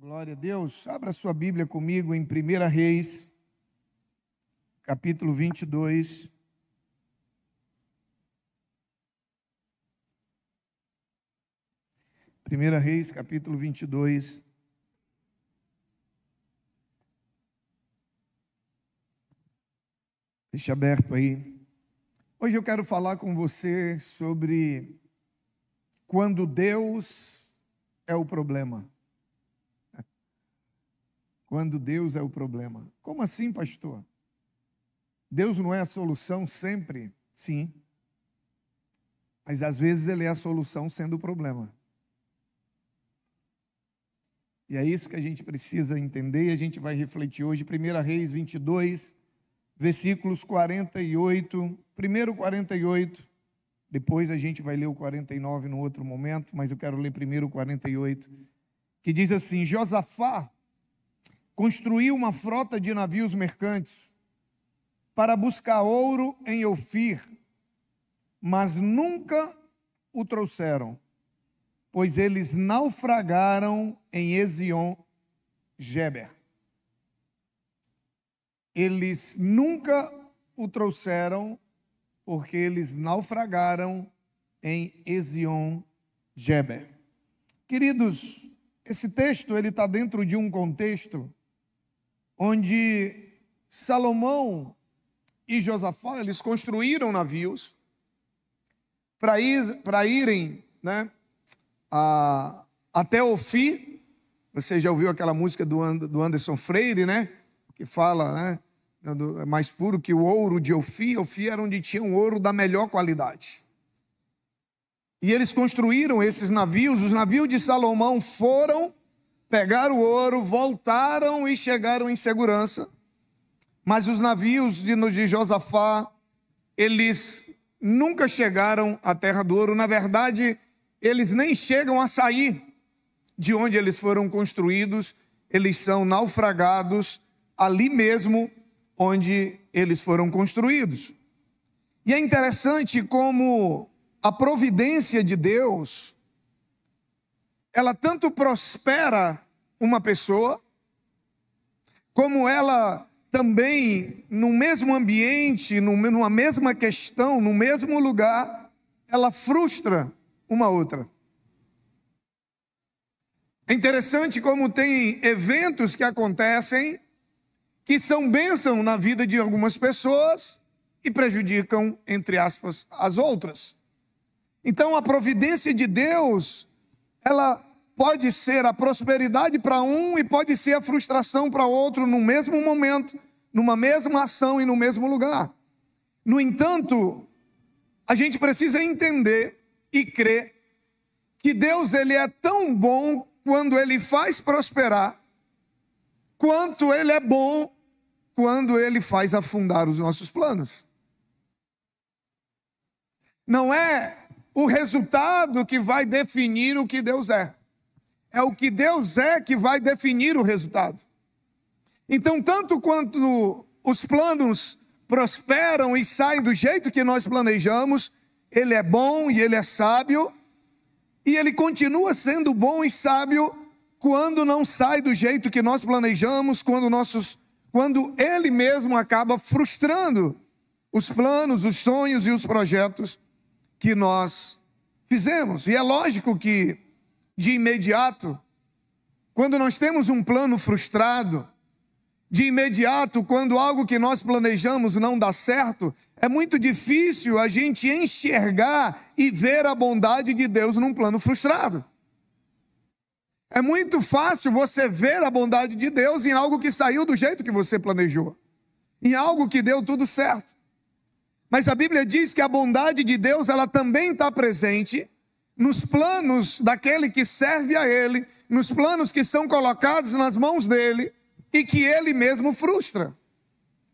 Glória a Deus. Abra sua Bíblia comigo em 1 Reis, capítulo 22. Primeira Reis, capítulo 22. Deixa aberto aí. Hoje eu quero falar com você sobre quando Deus é o problema quando Deus é o problema. Como assim, pastor? Deus não é a solução sempre? Sim. Mas às vezes ele é a solução sendo o problema. E é isso que a gente precisa entender e a gente vai refletir hoje. 1 Reis 22, versículos 48. Primeiro 48, depois a gente vai ler o 49 no outro momento, mas eu quero ler primeiro o 48, que diz assim: Josafá construiu uma frota de navios mercantes para buscar ouro em Eufir, mas nunca o trouxeram, pois eles naufragaram em Ezion Geber. Eles nunca o trouxeram, porque eles naufragaram em Ezion Geber. Queridos, esse texto ele está dentro de um contexto onde Salomão e Josafá, eles construíram navios para ir, para irem né, a, até Ofi, você já ouviu aquela música do, And, do Anderson Freire, né? Que fala, né? né é mais puro que o ouro de Ofi. Ofi era onde tinha um ouro da melhor qualidade. E eles construíram esses navios. Os navios de Salomão foram pegaram o ouro, voltaram e chegaram em segurança. Mas os navios de, de Josafá, eles nunca chegaram à terra do ouro. Na verdade, eles nem chegam a sair de onde eles foram construídos, eles são naufragados ali mesmo onde eles foram construídos. E é interessante como a providência de Deus ela tanto prospera uma pessoa, como ela também, no mesmo ambiente, numa mesma questão, no mesmo lugar, ela frustra uma outra. É interessante como tem eventos que acontecem que são bênção na vida de algumas pessoas e prejudicam, entre aspas, as outras. Então a providência de Deus, ela pode ser a prosperidade para um e pode ser a frustração para outro no mesmo momento, numa mesma ação e no mesmo lugar. No entanto, a gente precisa entender e crer que Deus ele é tão bom quando ele faz prosperar, quanto ele é bom quando ele faz afundar os nossos planos. Não é o resultado que vai definir o que Deus é. É o que Deus é que vai definir o resultado. Então, tanto quanto os planos prosperam e saem do jeito que nós planejamos, Ele é bom e Ele é sábio, e Ele continua sendo bom e sábio quando não sai do jeito que nós planejamos, quando, nossos, quando Ele mesmo acaba frustrando os planos, os sonhos e os projetos que nós fizemos. E é lógico que de imediato, quando nós temos um plano frustrado, de imediato, quando algo que nós planejamos não dá certo, é muito difícil a gente enxergar e ver a bondade de Deus num plano frustrado. É muito fácil você ver a bondade de Deus em algo que saiu do jeito que você planejou, em algo que deu tudo certo. Mas a Bíblia diz que a bondade de Deus, ela também está presente nos planos daquele que serve a Ele, nos planos que são colocados nas mãos dele e que ele mesmo frustra.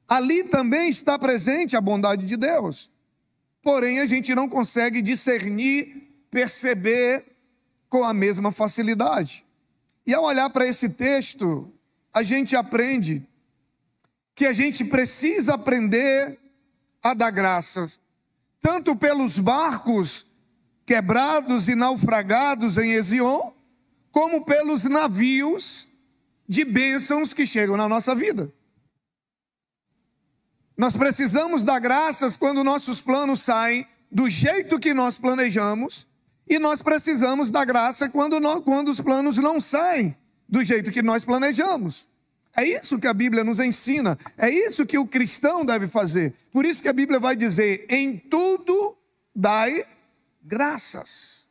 Ali também está presente a bondade de Deus. Porém, a gente não consegue discernir, perceber com a mesma facilidade. E ao olhar para esse texto, a gente aprende que a gente precisa aprender a dar graças, tanto pelos barcos quebrados e naufragados em Ezion, como pelos navios de bênçãos que chegam na nossa vida. Nós precisamos dar graças quando nossos planos saem do jeito que nós planejamos, e nós precisamos dar graça quando, nós, quando os planos não saem do jeito que nós planejamos. É isso que a Bíblia nos ensina, é isso que o cristão deve fazer. Por isso que a Bíblia vai dizer: em tudo dai graças.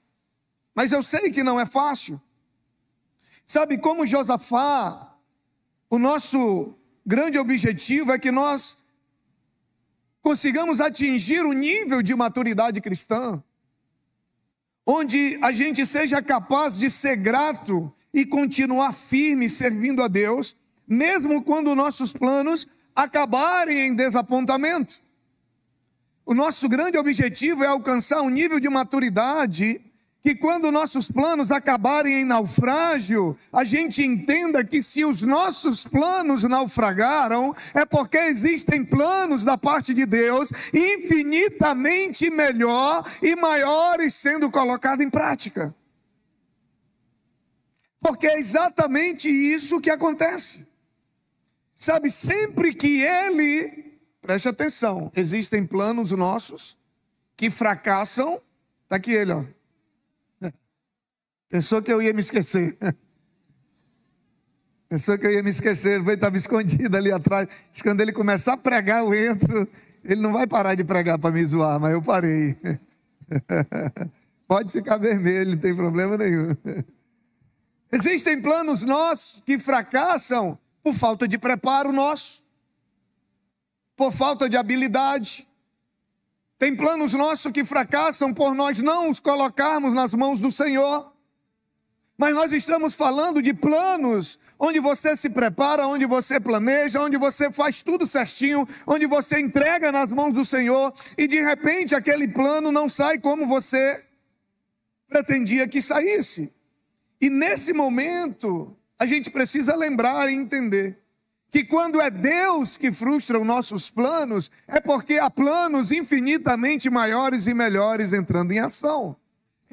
Mas eu sei que não é fácil. Sabe como Josafá, o nosso grande objetivo é que nós consigamos atingir o nível de maturidade cristã, onde a gente seja capaz de ser grato e continuar firme servindo a Deus, mesmo quando nossos planos acabarem em desapontamento. O nosso grande objetivo é alcançar um nível de maturidade que, quando nossos planos acabarem em naufrágio, a gente entenda que se os nossos planos naufragaram, é porque existem planos da parte de Deus infinitamente melhor e maiores sendo colocados em prática. Porque é exatamente isso que acontece. Sabe, sempre que ele Preste atenção, existem planos nossos que fracassam. Está aqui ele, ó. Pensou que eu ia me esquecer. Pensou que eu ia me esquecer, ele estava escondido ali atrás. Quando ele começar a pregar, eu entro. Ele não vai parar de pregar para me zoar, mas eu parei. Pode ficar vermelho, não tem problema nenhum. Existem planos nossos que fracassam por falta de preparo nosso por falta de habilidade. Tem planos nossos que fracassam por nós não os colocarmos nas mãos do Senhor. Mas nós estamos falando de planos onde você se prepara, onde você planeja, onde você faz tudo certinho, onde você entrega nas mãos do Senhor e de repente aquele plano não sai como você pretendia que saísse. E nesse momento, a gente precisa lembrar e entender que quando é Deus que frustra os nossos planos, é porque há planos infinitamente maiores e melhores entrando em ação.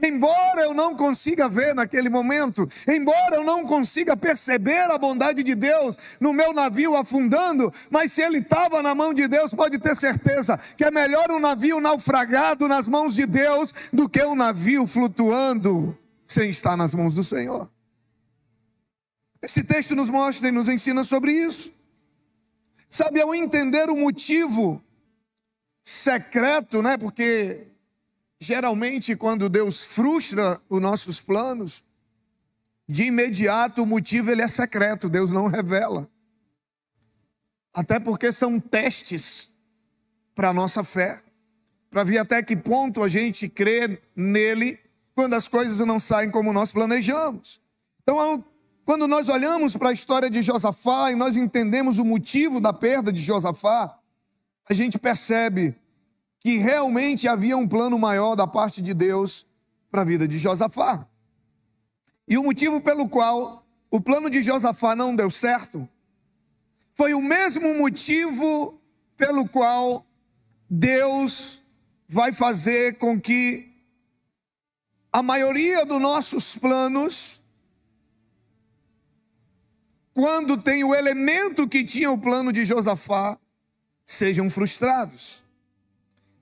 Embora eu não consiga ver naquele momento, embora eu não consiga perceber a bondade de Deus no meu navio afundando, mas se ele estava na mão de Deus, pode ter certeza que é melhor um navio naufragado nas mãos de Deus do que um navio flutuando sem estar nas mãos do Senhor. Esse texto nos mostra e nos ensina sobre isso. Sabe, ao entender o motivo secreto, né? Porque geralmente quando Deus frustra os nossos planos, de imediato o motivo ele é secreto, Deus não revela. Até porque são testes para a nossa fé, para ver até que ponto a gente crê nele quando as coisas não saem como nós planejamos. Então, quando nós olhamos para a história de Josafá e nós entendemos o motivo da perda de Josafá, a gente percebe que realmente havia um plano maior da parte de Deus para a vida de Josafá. E o motivo pelo qual o plano de Josafá não deu certo foi o mesmo motivo pelo qual Deus vai fazer com que a maioria dos nossos planos quando tem o elemento que tinha o plano de Josafá, sejam frustrados.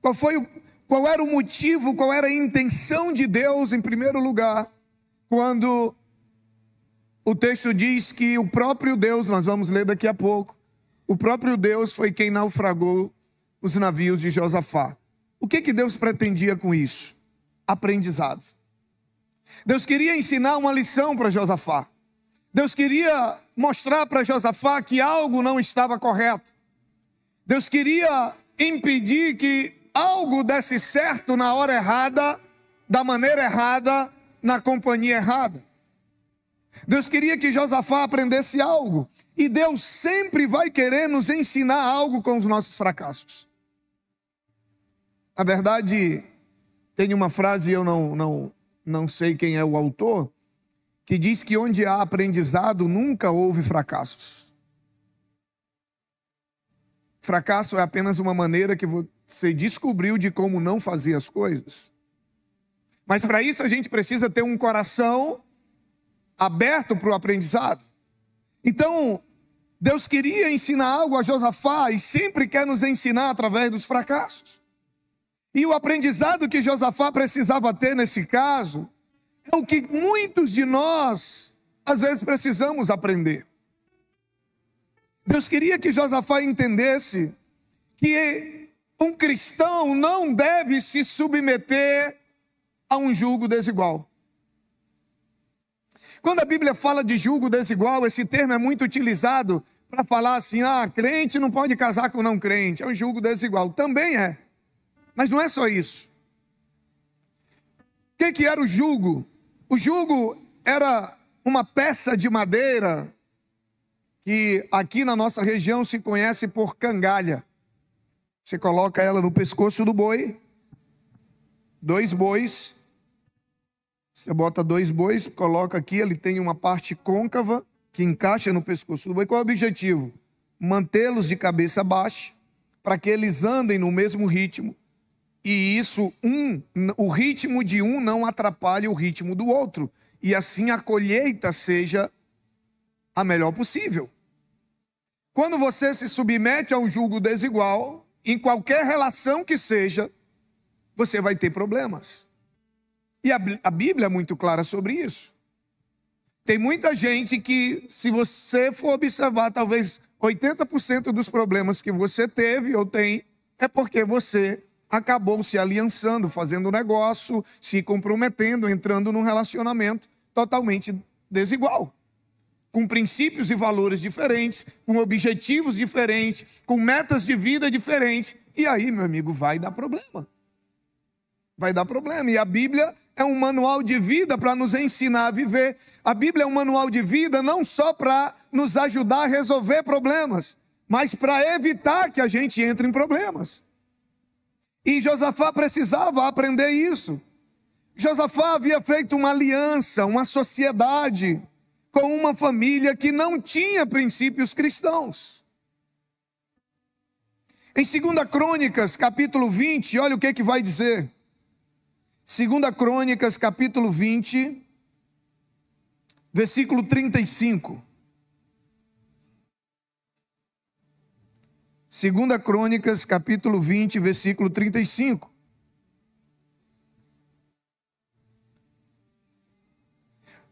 Qual foi o, qual era o motivo, qual era a intenção de Deus em primeiro lugar, quando o texto diz que o próprio Deus, nós vamos ler daqui a pouco, o próprio Deus foi quem naufragou os navios de Josafá. O que que Deus pretendia com isso? Aprendizado. Deus queria ensinar uma lição para Josafá. Deus queria mostrar para Josafá que algo não estava correto. Deus queria impedir que algo desse certo na hora errada, da maneira errada, na companhia errada. Deus queria que Josafá aprendesse algo. E Deus sempre vai querer nos ensinar algo com os nossos fracassos. Na verdade, tem uma frase, eu não, não, não sei quem é o autor, que diz que onde há aprendizado nunca houve fracassos. Fracasso é apenas uma maneira que você descobriu de como não fazer as coisas. Mas para isso a gente precisa ter um coração aberto para o aprendizado. Então, Deus queria ensinar algo a Josafá e sempre quer nos ensinar através dos fracassos. E o aprendizado que Josafá precisava ter nesse caso é o que muitos de nós, às vezes, precisamos aprender. Deus queria que Josafá entendesse que um cristão não deve se submeter a um julgo desigual. Quando a Bíblia fala de julgo desigual, esse termo é muito utilizado para falar assim: ah, crente não pode casar com não crente, é um julgo desigual. Também é. Mas não é só isso. O que, que era o julgo? O jugo era uma peça de madeira que aqui na nossa região se conhece por cangalha. Você coloca ela no pescoço do boi, dois bois. Você bota dois bois, coloca aqui, ele tem uma parte côncava que encaixa no pescoço do boi. Qual é o objetivo? Mantê-los de cabeça baixa, para que eles andem no mesmo ritmo e isso, um, o ritmo de um não atrapalha o ritmo do outro. E assim a colheita seja a melhor possível. Quando você se submete a um julgo desigual, em qualquer relação que seja, você vai ter problemas. E a, Bíblia é muito clara sobre isso. Tem muita gente que, se você for observar, talvez 80% dos problemas que você teve ou tem é porque você acabou se aliançando, fazendo negócio, se comprometendo, entrando num relacionamento totalmente desigual. Com princípios e valores diferentes, com objetivos diferentes, com metas de vida diferentes. E aí, meu amigo, vai dar problema. Vai dar problema. E a Bíblia é um manual de vida para nos ensinar a viver. A Bíblia é um manual de vida não só para nos ajudar a resolver problemas, mas para evitar que a gente entre em problemas. E Josafá precisava aprender isso. Josafá havia feito uma aliança, uma sociedade com uma família que não tinha princípios cristãos. Em 2 Crônicas, capítulo 20, olha o que, que vai dizer. 2 Crônicas, capítulo 20, versículo 35. Segunda Crônicas, capítulo 20, versículo 35.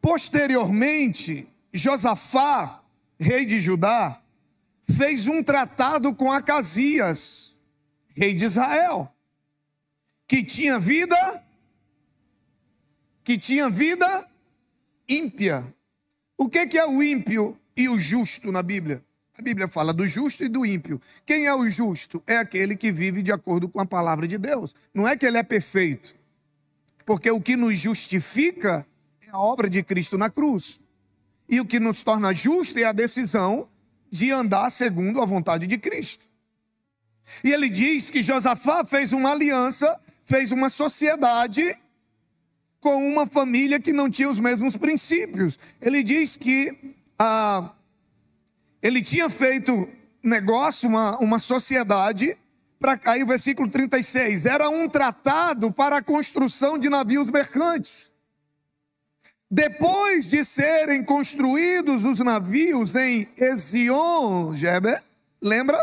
Posteriormente, Josafá, rei de Judá, fez um tratado com Acasias, rei de Israel, que tinha vida que tinha vida ímpia. O que é o ímpio e o justo na Bíblia? A Bíblia fala do justo e do ímpio. Quem é o justo? É aquele que vive de acordo com a palavra de Deus. Não é que ele é perfeito. Porque o que nos justifica é a obra de Cristo na cruz. E o que nos torna justo é a decisão de andar segundo a vontade de Cristo. E ele diz que Josafá fez uma aliança, fez uma sociedade com uma família que não tinha os mesmos princípios. Ele diz que a ah, ele tinha feito negócio, uma, uma sociedade, pra, aí o versículo 36, era um tratado para a construção de navios mercantes. Depois de serem construídos os navios em Ezion, Geber, lembra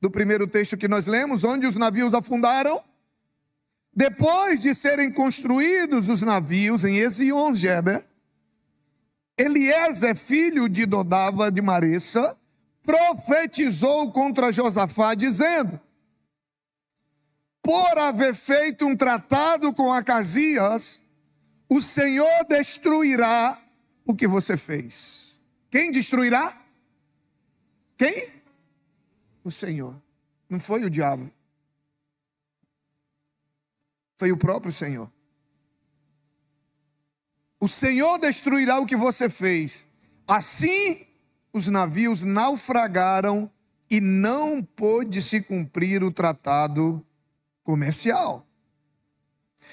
do primeiro texto que nós lemos, onde os navios afundaram? Depois de serem construídos os navios em Ezion, Geber, Eliezer, filho de Dodava de Marissa, profetizou contra Josafá, dizendo: Por haver feito um tratado com Acasias, o Senhor destruirá o que você fez. Quem destruirá? Quem? O Senhor. Não foi o diabo. Foi o próprio Senhor. O Senhor destruirá o que você fez. Assim, os navios naufragaram e não pôde se cumprir o tratado comercial.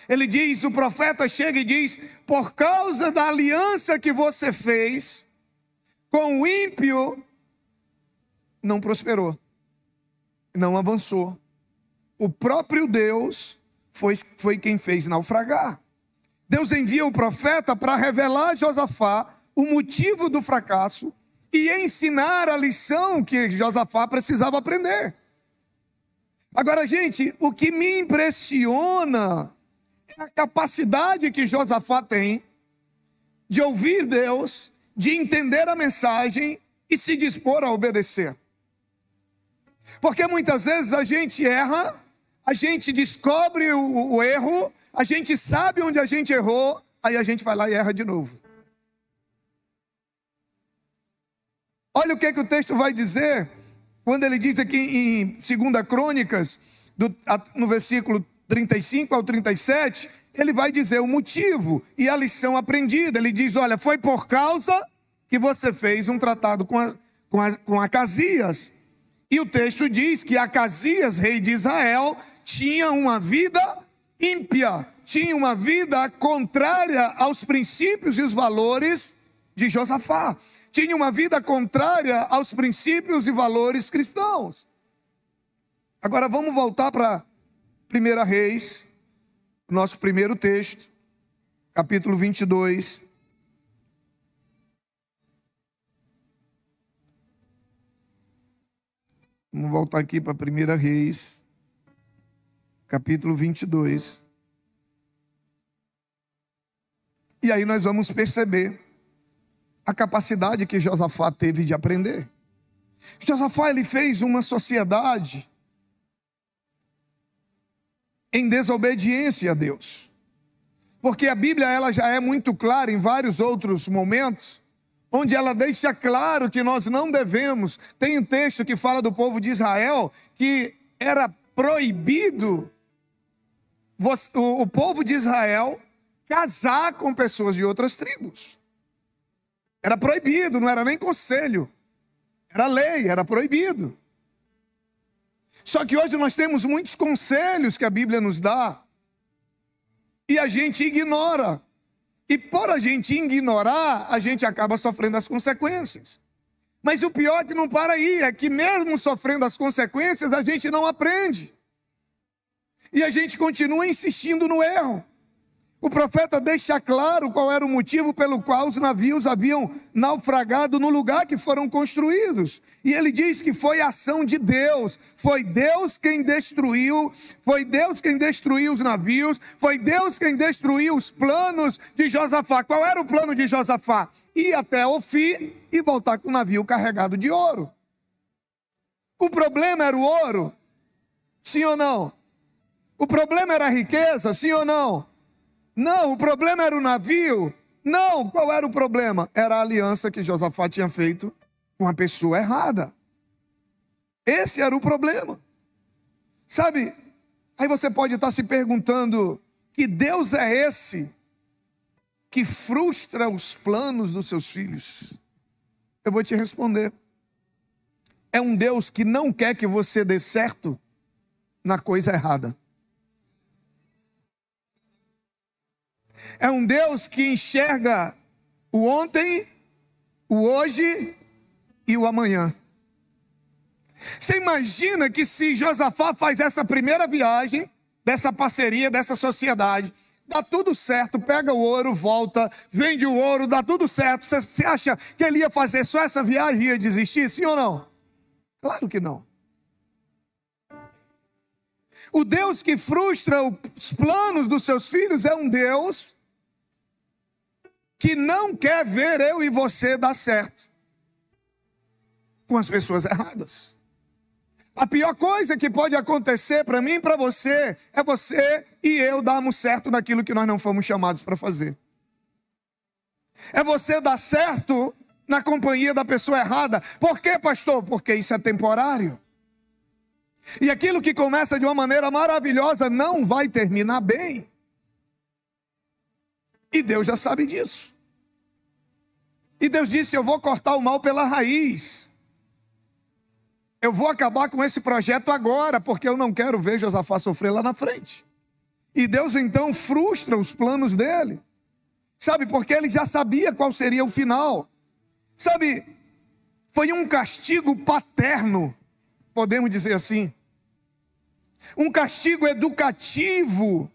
Ele diz: o profeta chega e diz: por causa da aliança que você fez com o ímpio, não prosperou, não avançou. O próprio Deus foi, foi quem fez naufragar. Deus envia o profeta para revelar a Josafá o motivo do fracasso e ensinar a lição que Josafá precisava aprender. Agora, gente, o que me impressiona é a capacidade que Josafá tem de ouvir Deus, de entender a mensagem e se dispor a obedecer. Porque muitas vezes a gente erra, a gente descobre o, o erro, a gente sabe onde a gente errou, aí a gente vai lá e erra de novo. Olha o que, é que o texto vai dizer quando ele diz aqui em 2 Crônicas, do, no versículo 35 ao 37, ele vai dizer o motivo e a lição aprendida. Ele diz: Olha, foi por causa que você fez um tratado com, a, com, a, com Acasias. E o texto diz que Acasias, rei de Israel, tinha uma vida ímpia, tinha uma vida contrária aos princípios e os valores de Josafá. Tinha uma vida contrária aos princípios e valores cristãos. Agora vamos voltar para 1 Reis, nosso primeiro texto, capítulo 22. Vamos voltar aqui para 1 Reis capítulo 22. E aí nós vamos perceber a capacidade que Josafá teve de aprender. Josafá ele fez uma sociedade em desobediência a Deus. Porque a Bíblia ela já é muito clara em vários outros momentos, onde ela deixa claro que nós não devemos. Tem um texto que fala do povo de Israel que era proibido o, povo de Israel casar com pessoas de outras tribos. Era proibido, não era nem conselho. Era lei, era proibido. Só que hoje nós temos muitos conselhos que a Bíblia nos dá e a gente ignora. E por a gente ignorar, a gente acaba sofrendo as consequências. Mas o pior é que não para aí, é que mesmo sofrendo as consequências, a gente não aprende. E a gente continua insistindo no erro. O profeta deixa claro qual era o motivo pelo qual os navios haviam naufragado no lugar que foram construídos. E ele diz que foi ação de Deus, foi Deus quem destruiu, foi Deus quem destruiu os navios, foi Deus quem destruiu os planos de Josafá. Qual era o plano de Josafá? Ir até Ofir e voltar com o navio carregado de ouro. O problema era o ouro? Sim ou não? O problema era a riqueza, sim ou não? Não, o problema era o navio. Não, qual era o problema? Era a aliança que Josafá tinha feito com a pessoa errada. Esse era o problema. Sabe? Aí você pode estar se perguntando: que Deus é esse que frustra os planos dos seus filhos? Eu vou te responder. É um Deus que não quer que você dê certo na coisa errada. É um Deus que enxerga o ontem, o hoje e o amanhã. Você imagina que se Josafá faz essa primeira viagem, dessa parceria, dessa sociedade, dá tudo certo, pega o ouro, volta, vende o ouro, dá tudo certo. Você, acha que ele ia fazer só essa viagem e ia desistir? Sim ou não? Claro que não. O Deus que frustra os planos dos seus filhos é um Deus que não quer ver eu e você dar certo com as pessoas erradas. A pior coisa que pode acontecer para mim e para você é você e eu darmos certo naquilo que nós não fomos chamados para fazer. É você dar certo na companhia da pessoa errada. Por quê, pastor? Porque isso é temporário. E aquilo que começa de uma maneira maravilhosa não vai terminar bem. E Deus já sabe disso. E Deus disse: Eu vou cortar o mal pela raiz. Eu vou acabar com esse projeto agora, porque eu não quero ver Josafá sofrer lá na frente. E Deus então frustra os planos dele. Sabe, porque ele já sabia qual seria o final. Sabe, foi um castigo paterno podemos dizer assim. Um castigo educativo,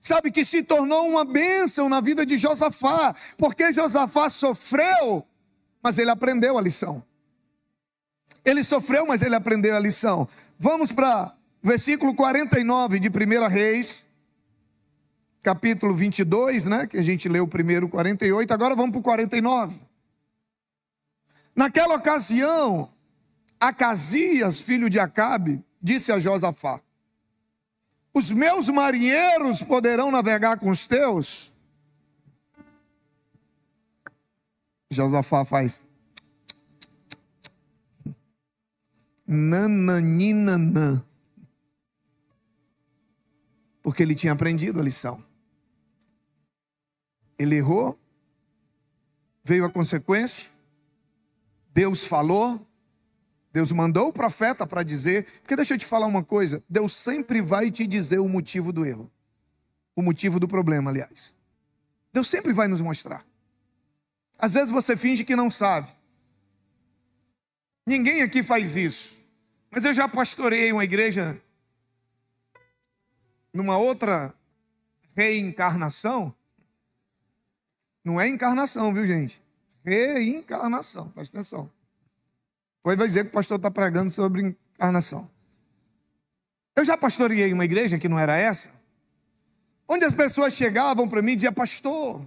sabe, que se tornou uma bênção na vida de Josafá, porque Josafá sofreu, mas ele aprendeu a lição. Ele sofreu, mas ele aprendeu a lição. Vamos para versículo 49 de 1 Reis, capítulo 22, né? Que a gente leu o primeiro 48, agora vamos para o 49. Naquela ocasião, Acasias, filho de Acabe, disse a Josafá: Os meus marinheiros poderão navegar com os teus? Josafá faz. Nananinanã. Porque ele tinha aprendido a lição. Ele errou, veio a consequência, Deus falou, Deus mandou o profeta para dizer, porque deixa eu te falar uma coisa: Deus sempre vai te dizer o motivo do erro, o motivo do problema, aliás. Deus sempre vai nos mostrar. Às vezes você finge que não sabe. Ninguém aqui faz isso. Mas eu já pastorei uma igreja numa outra reencarnação. Não é encarnação, viu, gente? Reencarnação, presta atenção. Depois vai dizer que o pastor está pregando sobre encarnação. Eu já pastoreei uma igreja que não era essa, onde as pessoas chegavam para mim e diziam, pastor,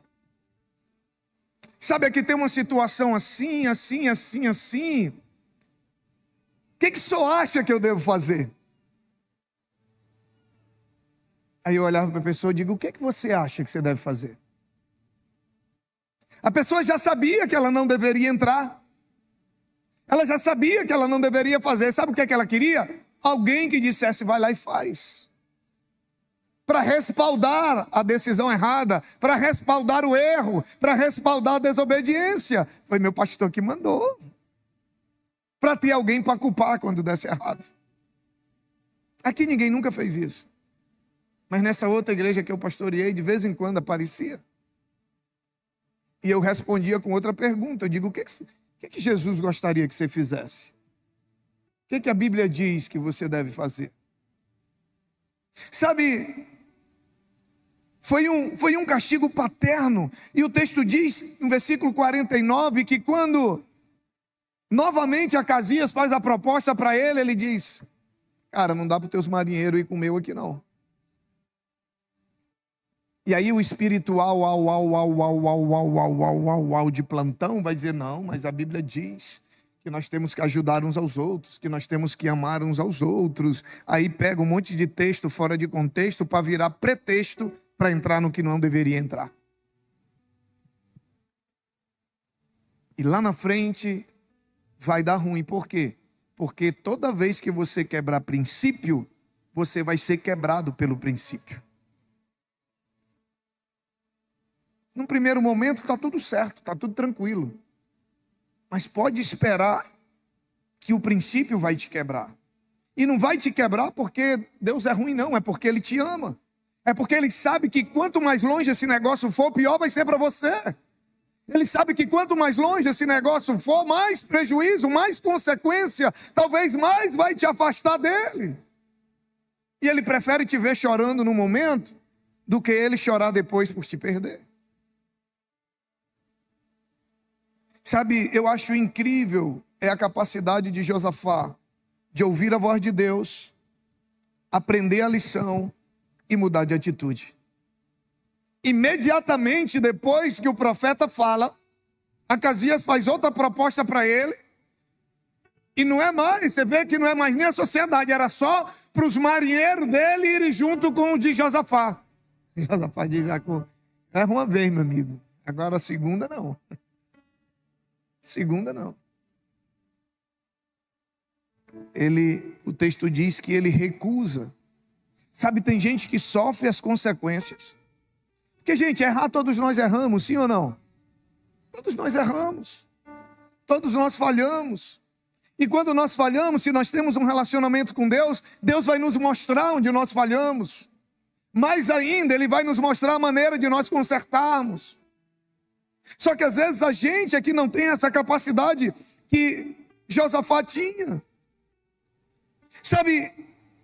sabe, aqui tem uma situação assim, assim, assim, assim. O que, que o senhor acha que eu devo fazer? Aí eu olhava para a pessoa e digo, o que, que você acha que você deve fazer? A pessoa já sabia que ela não deveria entrar. Ela já sabia que ela não deveria fazer. Sabe o que, é que ela queria? Alguém que dissesse, vai lá e faz. Para respaldar a decisão errada, para respaldar o erro, para respaldar a desobediência. Foi meu pastor que mandou. Para ter alguém para culpar quando desse errado. Aqui ninguém nunca fez isso. Mas nessa outra igreja que eu pastoreei, de vez em quando aparecia. E eu respondia com outra pergunta. Eu digo, o que, que o que, que Jesus gostaria que você fizesse? O que, que a Bíblia diz que você deve fazer? Sabe, foi um, foi um castigo paterno. E o texto diz, no versículo 49, que quando novamente Acasias faz a proposta para ele, ele diz: Cara, não dá para os teus marinheiros ir com o meu aqui não. E aí o espiritual, au, au, au, au, au, au, au, au, au, au, de plantão vai dizer, não, mas a Bíblia diz que nós temos que ajudar uns aos outros, que nós temos que amar uns aos outros. Aí pega um monte de texto fora de contexto para virar pretexto para entrar no que não deveria entrar. E lá na frente vai dar ruim. Por quê? Porque toda vez que você quebrar princípio, você vai ser quebrado pelo princípio. Num primeiro momento está tudo certo, está tudo tranquilo. Mas pode esperar que o princípio vai te quebrar. E não vai te quebrar porque Deus é ruim, não, é porque Ele te ama. É porque Ele sabe que quanto mais longe esse negócio for, pior vai ser para você. Ele sabe que quanto mais longe esse negócio for, mais prejuízo, mais consequência, talvez mais vai te afastar dele. E ele prefere te ver chorando no momento do que ele chorar depois por te perder. Sabe, eu acho incrível é a capacidade de Josafá de ouvir a voz de Deus, aprender a lição e mudar de atitude. Imediatamente depois que o profeta fala, Acasias faz outra proposta para ele. E não é mais, você vê que não é mais nem a sociedade, era só para os marinheiros dele irem junto com o de Josafá. Josafá diz: Jacó, erra é uma vez, meu amigo, agora a segunda não. Segunda, não. Ele, o texto diz que ele recusa. Sabe, tem gente que sofre as consequências. Porque, gente, errar todos nós erramos, sim ou não? Todos nós erramos. Todos nós falhamos. E quando nós falhamos, se nós temos um relacionamento com Deus, Deus vai nos mostrar onde nós falhamos. Mais ainda, Ele vai nos mostrar a maneira de nós consertarmos. Só que às vezes a gente aqui não tem essa capacidade que Josafá tinha. Sabe,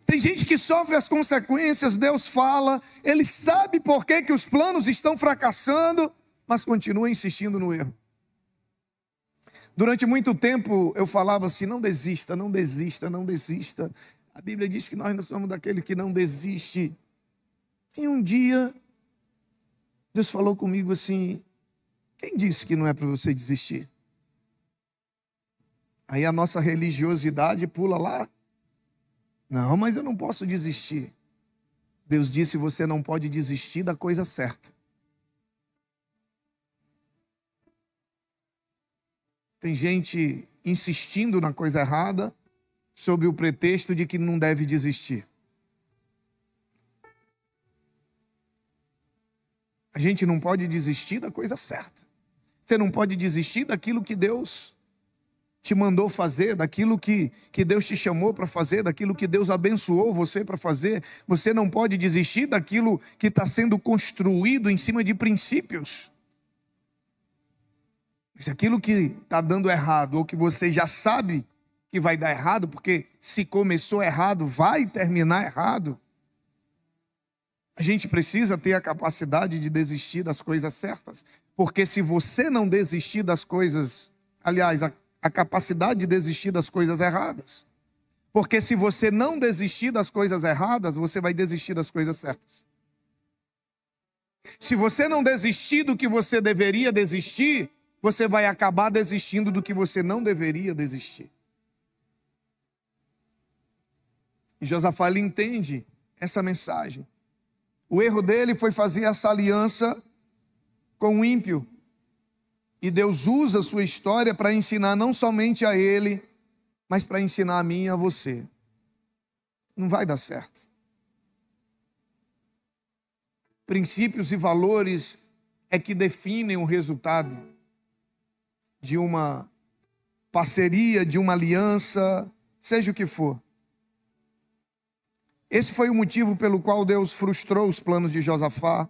tem gente que sofre as consequências, Deus fala, ele sabe por que, que os planos estão fracassando, mas continua insistindo no erro. Durante muito tempo eu falava assim: não desista, não desista, não desista. A Bíblia diz que nós não somos daquele que não desiste. E um dia, Deus falou comigo assim: quem disse que não é para você desistir? Aí a nossa religiosidade pula lá. Não, mas eu não posso desistir. Deus disse: você não pode desistir da coisa certa. Tem gente insistindo na coisa errada sob o pretexto de que não deve desistir. A gente não pode desistir da coisa certa. Você não pode desistir daquilo que Deus te mandou fazer, daquilo que, que Deus te chamou para fazer, daquilo que Deus abençoou você para fazer. Você não pode desistir daquilo que está sendo construído em cima de princípios. Mas aquilo que está dando errado, ou que você já sabe que vai dar errado, porque se começou errado, vai terminar errado. A gente precisa ter a capacidade de desistir das coisas certas. Porque se você não desistir das coisas, aliás, a, a capacidade de desistir das coisas erradas. Porque se você não desistir das coisas erradas, você vai desistir das coisas certas. Se você não desistir do que você deveria desistir, você vai acabar desistindo do que você não deveria desistir. E Josafá ele entende essa mensagem. O erro dele foi fazer essa aliança com o ímpio. E Deus usa a sua história para ensinar não somente a ele, mas para ensinar a mim e a você. Não vai dar certo. Princípios e valores é que definem o resultado de uma parceria, de uma aliança, seja o que for. Esse foi o motivo pelo qual Deus frustrou os planos de Josafá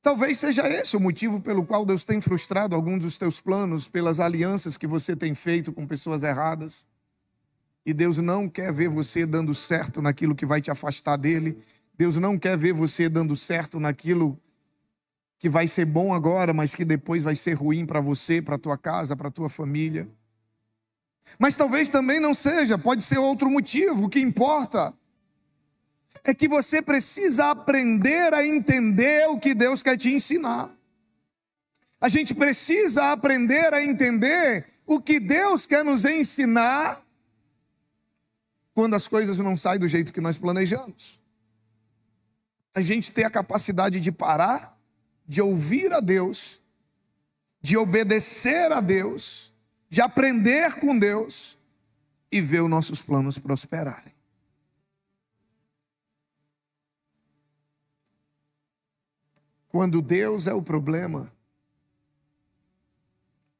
Talvez seja esse o motivo pelo qual Deus tem frustrado alguns dos teus planos, pelas alianças que você tem feito com pessoas erradas. E Deus não quer ver você dando certo naquilo que vai te afastar dele. Deus não quer ver você dando certo naquilo que vai ser bom agora, mas que depois vai ser ruim para você, para tua casa, para tua família. Mas talvez também não seja, pode ser outro motivo, o que importa é que você precisa aprender a entender o que Deus quer te ensinar. A gente precisa aprender a entender o que Deus quer nos ensinar quando as coisas não saem do jeito que nós planejamos. A gente ter a capacidade de parar, de ouvir a Deus, de obedecer a Deus, de aprender com Deus e ver os nossos planos prosperarem. Quando Deus é o problema,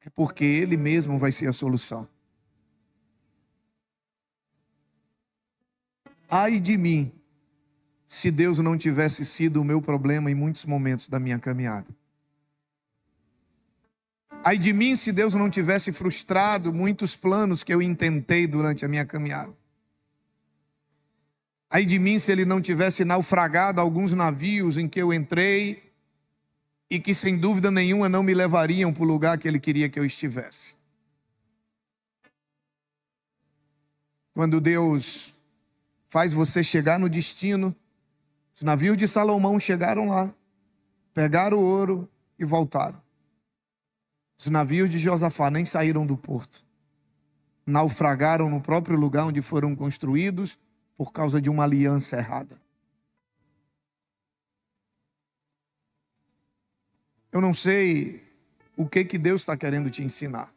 é porque Ele mesmo vai ser a solução. Ai de mim, se Deus não tivesse sido o meu problema em muitos momentos da minha caminhada. Ai de mim, se Deus não tivesse frustrado muitos planos que eu intentei durante a minha caminhada. Ai de mim, se Ele não tivesse naufragado alguns navios em que eu entrei e que sem dúvida nenhuma não me levariam para o lugar que ele queria que eu estivesse. Quando Deus faz você chegar no destino, os navios de Salomão chegaram lá, pegaram o ouro e voltaram. Os navios de Josafá nem saíram do porto. Naufragaram no próprio lugar onde foram construídos por causa de uma aliança errada. Eu não sei o que, que Deus está querendo te ensinar.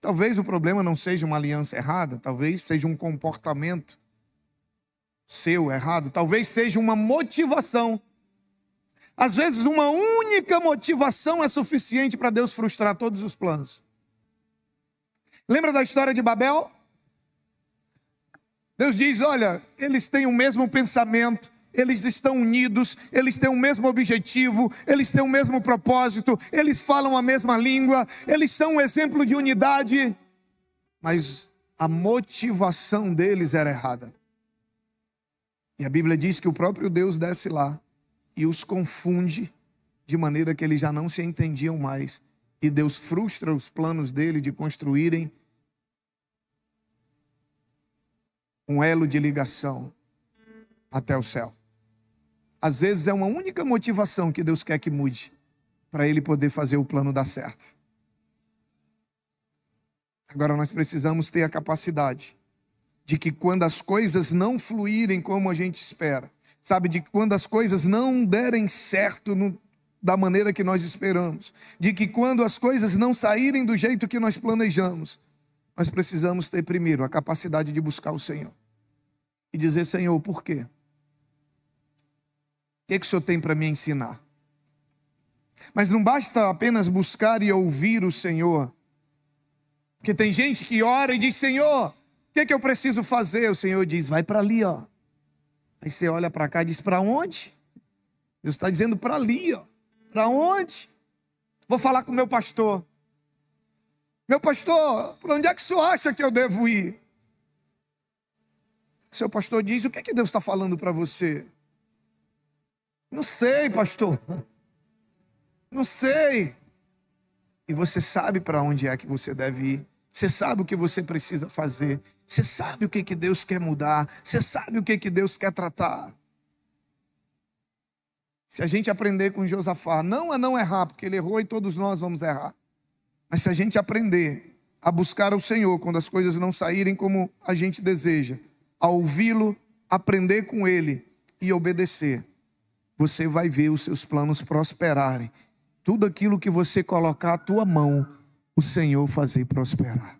Talvez o problema não seja uma aliança errada, talvez seja um comportamento seu errado, talvez seja uma motivação. Às vezes, uma única motivação é suficiente para Deus frustrar todos os planos. Lembra da história de Babel? Deus diz: olha, eles têm o mesmo pensamento, eles estão unidos, eles têm o mesmo objetivo, eles têm o mesmo propósito, eles falam a mesma língua, eles são um exemplo de unidade, mas a motivação deles era errada. E a Bíblia diz que o próprio Deus desce lá e os confunde de maneira que eles já não se entendiam mais. E Deus frustra os planos dele de construírem um elo de ligação até o céu. Às vezes é uma única motivação que Deus quer que mude para ele poder fazer o plano dar certo. Agora nós precisamos ter a capacidade de que quando as coisas não fluírem como a gente espera, sabe, de que quando as coisas não derem certo no, da maneira que nós esperamos, de que quando as coisas não saírem do jeito que nós planejamos, nós precisamos ter primeiro a capacidade de buscar o Senhor e dizer: Senhor, por quê? que, é que o Senhor tem para me ensinar? Mas não basta apenas buscar e ouvir o Senhor. Porque tem gente que ora e diz: Senhor, o que, é que eu preciso fazer? O Senhor diz: vai para ali, ó. Aí você olha para cá e diz: para onde? Deus está dizendo: para ali, ó. Para onde? Vou falar com o meu pastor. Meu pastor, para onde é que o senhor acha que eu devo ir? Seu pastor diz: o que, é que Deus está falando para você? Não sei, pastor. Não sei. E você sabe para onde é que você deve ir. Você sabe o que você precisa fazer. Você sabe o que, que Deus quer mudar. Você sabe o que, que Deus quer tratar. Se a gente aprender com Josafá, não a é não errar, porque ele errou e todos nós vamos errar. Mas se a gente aprender a buscar o Senhor quando as coisas não saírem como a gente deseja, a ouvi-lo, aprender com ele e obedecer, você vai ver os seus planos prosperarem. Tudo aquilo que você colocar a tua mão, o Senhor fazer prosperar.